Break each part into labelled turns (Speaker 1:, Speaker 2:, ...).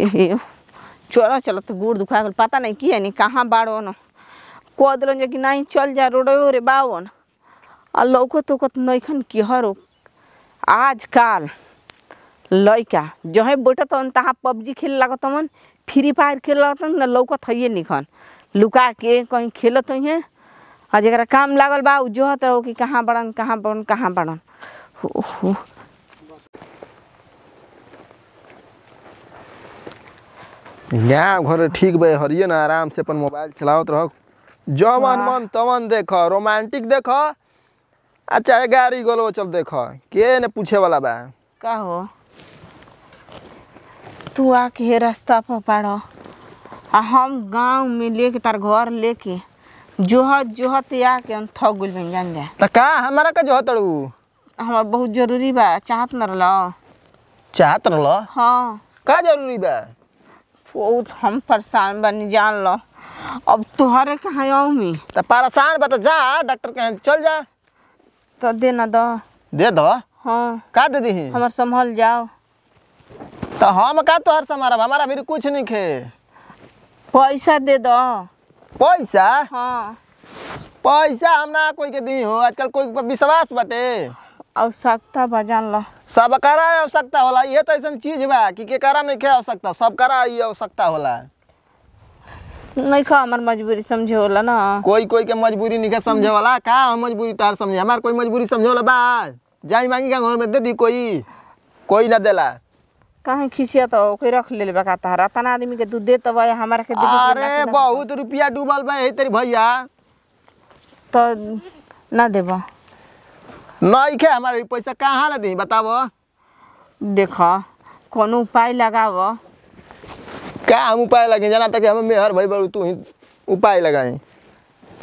Speaker 1: चलो चलो तो गुड़ दुखा गल पता नहीं किए नहीं कहाँ बाड़ो न कह दिलन जे कि नहीं चल जा रोड रे बावन आ लौकत तो उकत नहीं किहर आज काल लैका जो बैठत तो तहाँ पबजी खेल लगत मन फ्री फायर खेल लगत न लौकत है निखन लुका के कहीं खेलत हैं आ जरा काम लागल बा जो रहो कि कहाँ बड़न कहाँ बड़न कहाँ बड़न हो, हो।
Speaker 2: गाँव घर ठीक बे हरिये ना आराम से अपन मोबाइल चलावत रहो जवन मन तवन देख रोमांटिक देख अच्छा चाहे गाड़ी गोलो चल देख के ने पूछे वाला बा
Speaker 1: का हो तू आ के रास्ता पर पाड़ो आ हम गांव में लेके तार घर लेके जोहत जोहत या के हम थक गुल बन जान जा
Speaker 2: त का हमरा का जोहत अड़ू
Speaker 1: हमार बहुत जरूरी बा चाहत न रहलो
Speaker 2: चाहत रहलो
Speaker 1: हां का जरूरी बा बहुत हम परेशान बनी जान लो अब तुहरे कहाँ आऊँ मैं तो परेशान बता तो जा डॉक्टर के चल जा तो देना दो दे दो हाँ का दे दी
Speaker 2: हमार संभाल जाओ तो हम का तुहर संभाल हमारा फिर कुछ नहीं खे पैसा दे दो पैसा हाँ पैसा हम ना कोई के दी हो आजकल कोई विश्वास बटे आवश्यकता बजान ला सब करा आवश्यकता होला ये तो ऐसा चीज बा कि के करा नहीं क्या आवश्यकता सब करा ये आवश्यकता होला
Speaker 1: नहीं खा हमर मजबूरी समझे होला ना कोई कोई के मजबूरी नहीं के समझे वाला
Speaker 2: का हम मजबूरी तार तो समझे हमार कोई मजबूरी समझे होला बा जाई मांगी का घर में दे दी कोई
Speaker 1: कोई ना देला कहे खिसिया तो ओके रख ले बा का तारा तना आदमी के दूध दे तो भाई हमार के अरे बहुत रुपया डूबल बा ए तेरी भैया तो ना देबा नहीं
Speaker 2: है हमारे पैसा कहाँ ना दी बताब देखो को
Speaker 1: उपाय लगाब क्या हम
Speaker 2: उपाय लगे जाना तक हम मेहर भाई बड़ू तू ही उपाय लगाई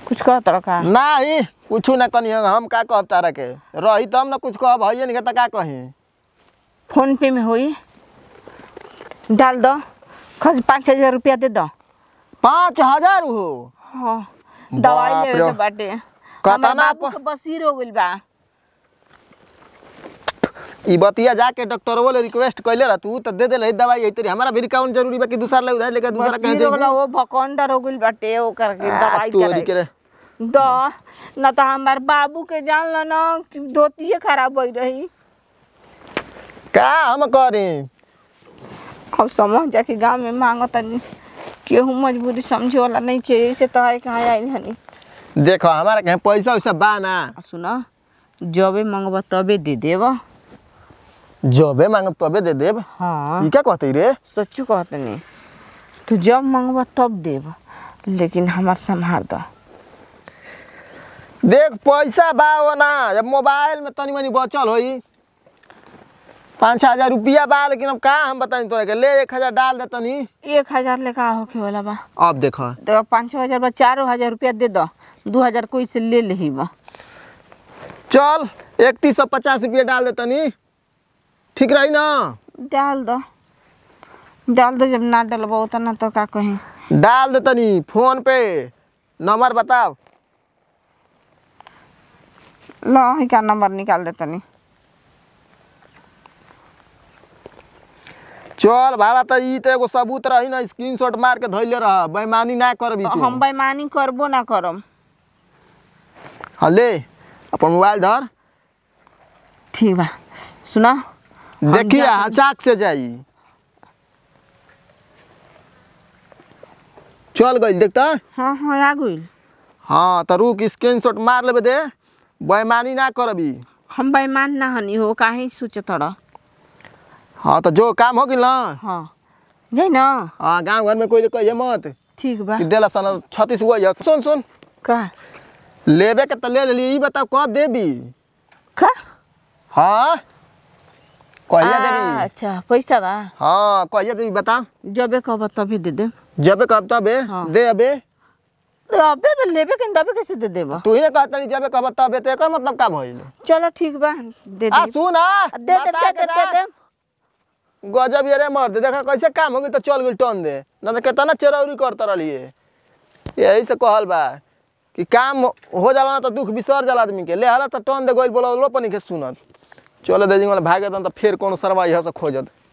Speaker 1: कुछ कह तरह तो का नहीं
Speaker 2: कुछ ना कनी हम का कहब तारा के रही तब तो ना कुछ कहब है नहीं का कही
Speaker 1: फोन पे में हुई डाल दो खर्च पाँच हजार रुपया दे दो पाँच हजार हो हाँ दवाई ले बाटे बसीर हो गई बा
Speaker 2: बतिया जाके डॉक्टरवो ले रिक्वेस्ट कइले रहा तू तो दे दे देले दवाई आई तरी हमारा भी रिकाउंट जरूरी बाकी दूसरा ले उधर लेके दूसरा कहीं जे वाला
Speaker 1: वो भकोंडर हो गई बाटे ओ करके दवाई करे तू करे द ना तो हमर बाबू के जान ल ना कि धोतिए खराब हो रही का हम करे अब समझ जा कि गांव में मांगो तनी केहू मजबूरी समझे वाला नहीं के ऐसे तो है कहाँ आई हनी देखो हमारा कहीं पैसा उसे बा ना सुना जबे मंगवा तबे दे देवा
Speaker 2: जबे मांगब तबे दे देब हाँ ये क्या
Speaker 1: कहते रे सच्चू कहते नहीं तू तो जब मांगब तब देब लेकिन हमार संभाल दो
Speaker 2: देख पैसा बा ना जब मोबाइल में तनी मनी बचल होई
Speaker 1: पाँच हजार रुपया बा लेकिन अब कहा हम बताई तोरा के ले एक हजार डाल दे तनी एक हजार ले का होके वाला बा
Speaker 2: अब देख तो
Speaker 1: पाँच हजार बा चार हजार रुपया दे दो दो हजार कोई से ले ले ही बा चल इकतीस सौ पचास रुपया डाल दे तनी ठीक रही ना डाल दो डाल दो जब ना डलबो ना तो का कहीं
Speaker 2: डाल दे तनी फोन पे नंबर बताओ
Speaker 1: लो ही का नंबर निकाल दे तनी
Speaker 2: चल भाड़ा तो ई तो एगो सबूत रही ना स्क्रीनशॉट
Speaker 1: मार के धैले रह बेईमानी ना कर भी तो हम बेईमानी करबो ना करम
Speaker 2: हले हाँ, अपन मोबाइल धर ठीक बा सुना देखिए हचाक से जाइ चल गई देखता हाँ हाँ आ गई हाँ तो रुक स्क्रीनशॉट
Speaker 1: मार लेबे दे बेईमानी ना करबी हम बेईमान ना हनी हो काहे सोचत रह
Speaker 2: हाँ तो जो काम हो गई ना
Speaker 1: हाँ जाई ना हाँ गांव घर में
Speaker 2: कोई कहे मत ठीक बा देला सन 36 हुआ है सुन सुन का लेबे के त तो ले ले ई बताओ कब देबी का हाँ कहिया देबी
Speaker 1: अच्छा पैसा बा
Speaker 2: हां कहिया देबी बता जबे तभी दे दे जबे तबे हाँ। दे अबे तो अबे तो लेबे के दबे कैसे दे तू ही ने कहत जबे तबे एकर मतलब का भइल चलो ठीक बा दे दे आ सुन आ दे दे दे दे दे गजब मर दे देखा कैसे काम होगी तो चल टन दे ना तो केतना चरौरी करत रहलिए यही से कहल बा कि काम हो जाला ना तो दुख बिसर जाला आदमी के ले हाला तो टन दे गइल बोला पनी के सुनत चल दे वाला तो फिर फेर कोनो सरवाई हस खोजत